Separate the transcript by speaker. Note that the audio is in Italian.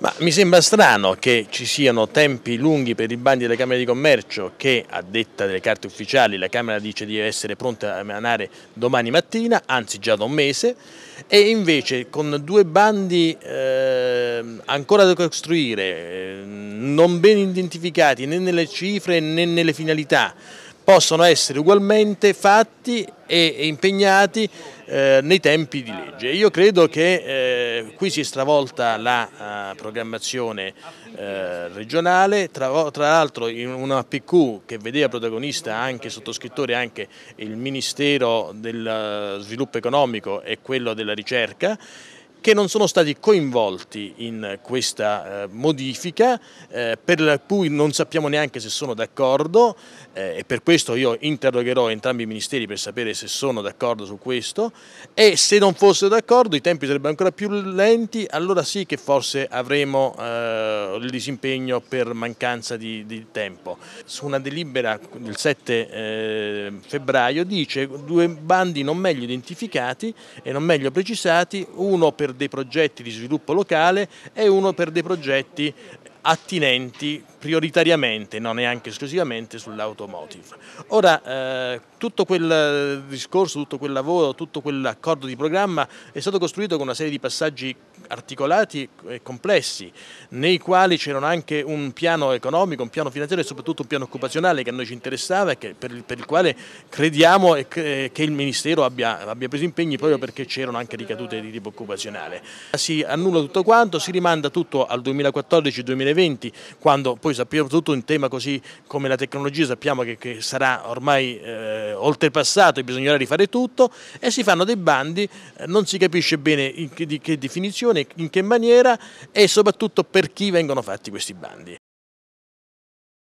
Speaker 1: Ma mi sembra strano che ci siano tempi lunghi per i bandi delle Camere di Commercio che a detta delle carte ufficiali la Camera dice di essere pronta a emanare domani mattina, anzi già da un mese, e invece con due bandi eh, ancora da costruire, ehm, non ben identificati né nelle cifre né nelle finalità, possono essere ugualmente fatti e impegnati eh, nei tempi di legge. Io credo che ehm, eh, qui si è stravolta la uh, programmazione eh, regionale, tra, tra l'altro in una PQ che vedeva protagonista anche sottoscrittore anche il Ministero del eh, Sviluppo Economico e quello della Ricerca, che non sono stati coinvolti in questa eh, modifica, eh, per cui non sappiamo neanche se sono d'accordo eh, e per questo io interrogherò entrambi i ministeri per sapere se sono d'accordo su questo e se non fossero d'accordo i tempi sarebbero ancora più lenti, allora sì che forse avremo eh, il disimpegno per mancanza di, di, tempo. Su una delibera del 7 eh, febbraio dice due bandi non meglio identificati e non meglio precisati, uno per dei progetti di sviluppo locale e uno per dei progetti attinenti prioritariamente, non neanche esclusivamente, sull'automotive. Ora, eh, tutto quel discorso, tutto quel lavoro, tutto quell'accordo di programma è stato costruito con una serie di passaggi articolati e complessi, nei quali c'erano anche un piano economico, un piano finanziario e soprattutto un piano occupazionale che a noi ci interessava e che, per, per, il quale crediamo che, eh, che il Ministero abbia, abbia, preso impegni proprio perché c'erano anche ricadute di tipo occupazionale. Si annulla tutto quanto, si rimanda tutto al 2014-2020, quando poi poi sappiamo tutto un tema così come la tecnologia, sappiamo che, che sarà ormai eh, oltrepassato e bisognerà rifare tutto e si fanno dei bandi, eh, non si capisce bene che, di che definizione, in che maniera e soprattutto per chi vengono fatti questi bandi.